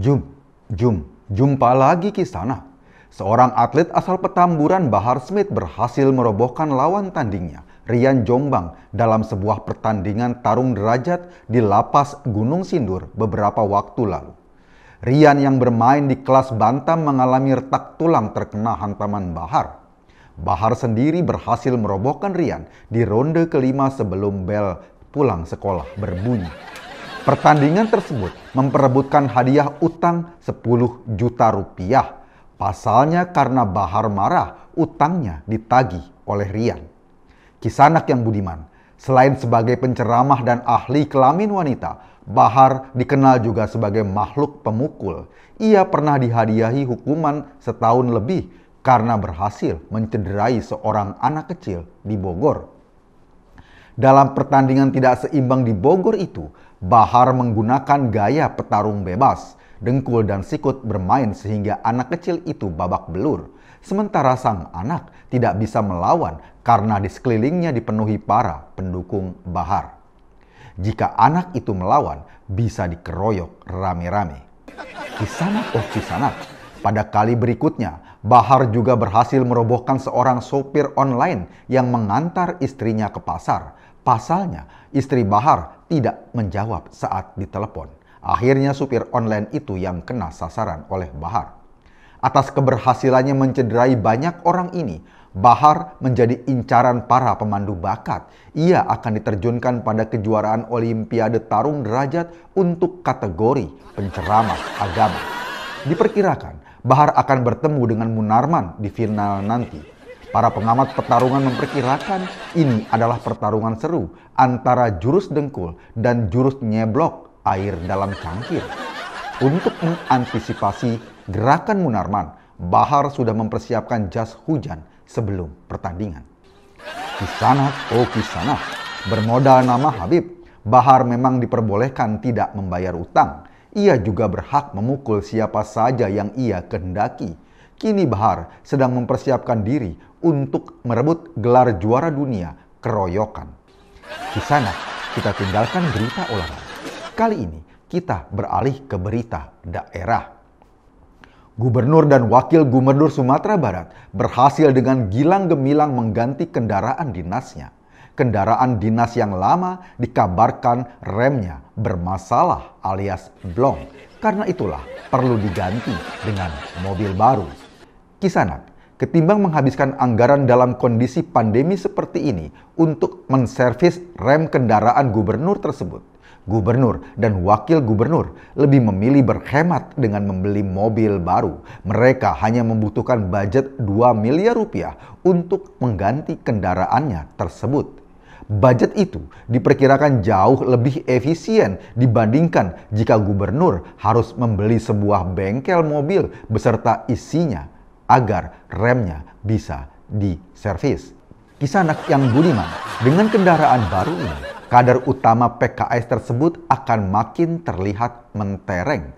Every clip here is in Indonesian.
Jum, jum, jumpa lagi ke sana. Seorang atlet asal Petamburan Bahar Smith berhasil merobohkan lawan tandingnya, Rian Jombang, dalam sebuah pertandingan tarung derajat di Lapas Gunung Sindur beberapa waktu lalu. Rian yang bermain di kelas Bantam mengalami retak tulang terkena hantaman Bahar. Bahar sendiri berhasil merobohkan Rian di ronde kelima sebelum bel pulang sekolah berbunyi. Pertandingan tersebut memperebutkan hadiah utang 10 juta rupiah. Pasalnya karena Bahar marah, utangnya ditagih oleh Rian. Kisanak yang budiman, selain sebagai penceramah dan ahli kelamin wanita, Bahar dikenal juga sebagai makhluk pemukul. Ia pernah dihadiahi hukuman setahun lebih karena berhasil mencederai seorang anak kecil di Bogor. Dalam pertandingan tidak seimbang di Bogor itu, Bahar menggunakan gaya petarung bebas, dengkul dan sikut bermain sehingga anak kecil itu babak belur. Sementara sang anak tidak bisa melawan karena di sekelilingnya dipenuhi para pendukung Bahar. Jika anak itu melawan, bisa dikeroyok rame-rame. Kisanak oh Kisanak, pada kali berikutnya Bahar juga berhasil merobohkan seorang sopir online yang mengantar istrinya ke pasar. Pasalnya, istri Bahar tidak menjawab saat ditelepon. Akhirnya supir online itu yang kena sasaran oleh Bahar. Atas keberhasilannya mencederai banyak orang ini, Bahar menjadi incaran para pemandu bakat. Ia akan diterjunkan pada kejuaraan Olimpiade Tarung Derajat untuk kategori penceramah agama. Diperkirakan, Bahar akan bertemu dengan Munarman di final nanti. Para pengamat pertarungan memperkirakan ini adalah pertarungan seru antara jurus dengkul dan jurus nyeblok air dalam cangkir. Untuk mengantisipasi gerakan Munarman, Bahar sudah mempersiapkan jas hujan sebelum pertandingan. Kisana, oh Kisana, bermodal nama Habib, Bahar memang diperbolehkan tidak membayar utang. Ia juga berhak memukul siapa saja yang ia kehendaki kini Bahar sedang mempersiapkan diri untuk merebut gelar juara dunia keroyokan. Di sana, kita tinggalkan berita olahraga. Kali ini, kita beralih ke berita daerah. Gubernur dan Wakil Gubernur Sumatera Barat berhasil dengan gilang gemilang mengganti kendaraan dinasnya. Kendaraan dinas yang lama dikabarkan remnya bermasalah alias blong. Karena itulah perlu diganti dengan mobil baru. Kisanak, ketimbang menghabiskan anggaran dalam kondisi pandemi seperti ini untuk menservis rem kendaraan gubernur tersebut, gubernur dan wakil gubernur lebih memilih berhemat dengan membeli mobil baru. Mereka hanya membutuhkan budget 2 miliar rupiah untuk mengganti kendaraannya tersebut. Budget itu diperkirakan jauh lebih efisien dibandingkan jika gubernur harus membeli sebuah bengkel mobil beserta isinya agar remnya bisa diservis. Kisah anak yang budiman dengan kendaraan baru ini, kadar utama PKS tersebut akan makin terlihat mentereng.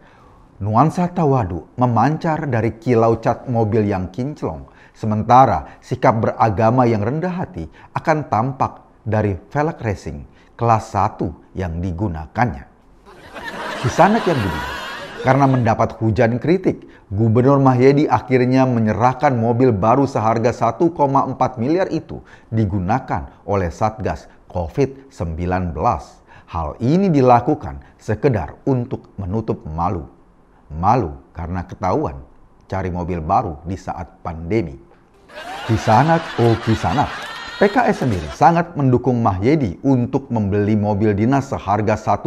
Nuansa tawadu memancar dari kilau cat mobil yang kinclong, sementara sikap beragama yang rendah hati akan tampak dari velg racing kelas 1 yang digunakannya. Kisah anak yang budiman karena mendapat hujan kritik, Gubernur Mahyedi akhirnya menyerahkan mobil baru seharga 1,4 miliar itu digunakan oleh Satgas COVID-19. Hal ini dilakukan sekedar untuk menutup malu. Malu karena ketahuan cari mobil baru di saat pandemi. Kisanak oh kisanak, PKS sendiri sangat mendukung Mahyedi untuk membeli mobil dinas seharga 1,4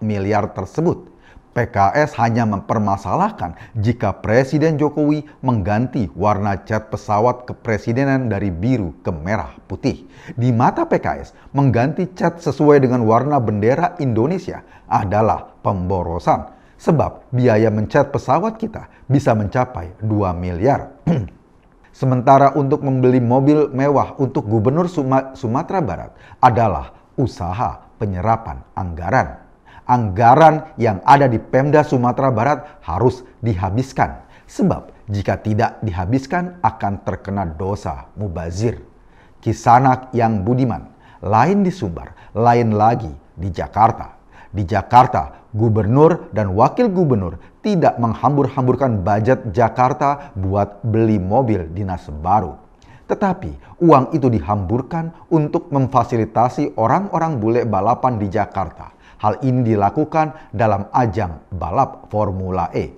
miliar tersebut PKS hanya mempermasalahkan jika Presiden Jokowi mengganti warna cat pesawat kepresidenan dari biru ke merah putih. Di mata PKS, mengganti cat sesuai dengan warna bendera Indonesia adalah pemborosan. Sebab biaya mencat pesawat kita bisa mencapai 2 miliar. Sementara untuk membeli mobil mewah untuk Gubernur Sumatera Barat adalah usaha penyerapan anggaran anggaran yang ada di Pemda Sumatera Barat harus dihabiskan. Sebab jika tidak dihabiskan akan terkena dosa mubazir. Kisanak yang budiman, lain di Sumbar, lain lagi di Jakarta. Di Jakarta, gubernur dan wakil gubernur tidak menghambur-hamburkan budget Jakarta buat beli mobil dinas baru. Tetapi uang itu dihamburkan untuk memfasilitasi orang-orang bule balapan di Jakarta Hal ini dilakukan dalam ajang balap Formula E.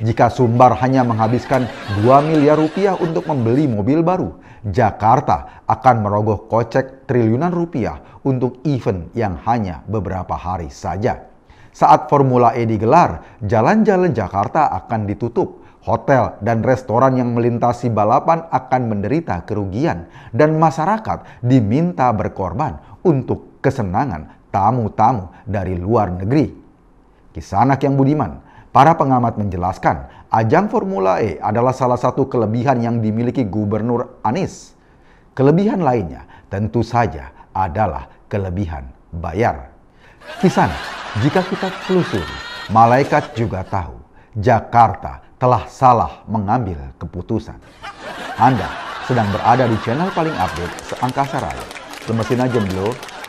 Jika Sumbar hanya menghabiskan 2 miliar rupiah untuk membeli mobil baru, Jakarta akan merogoh kocek triliunan rupiah untuk event yang hanya beberapa hari saja. Saat Formula E digelar, jalan-jalan Jakarta akan ditutup. Hotel dan restoran yang melintasi balapan akan menderita kerugian dan masyarakat diminta berkorban untuk kesenangan tamu-tamu dari luar negeri. Kisanak yang budiman, para pengamat menjelaskan ajang Formula E adalah salah satu kelebihan yang dimiliki Gubernur Anies. Kelebihan lainnya tentu saja adalah kelebihan bayar. Kisana, jika kita telusuri, malaikat juga tahu Jakarta telah salah mengambil keputusan. Anda sedang berada di channel paling update seangkasa raya. aja Jemblo,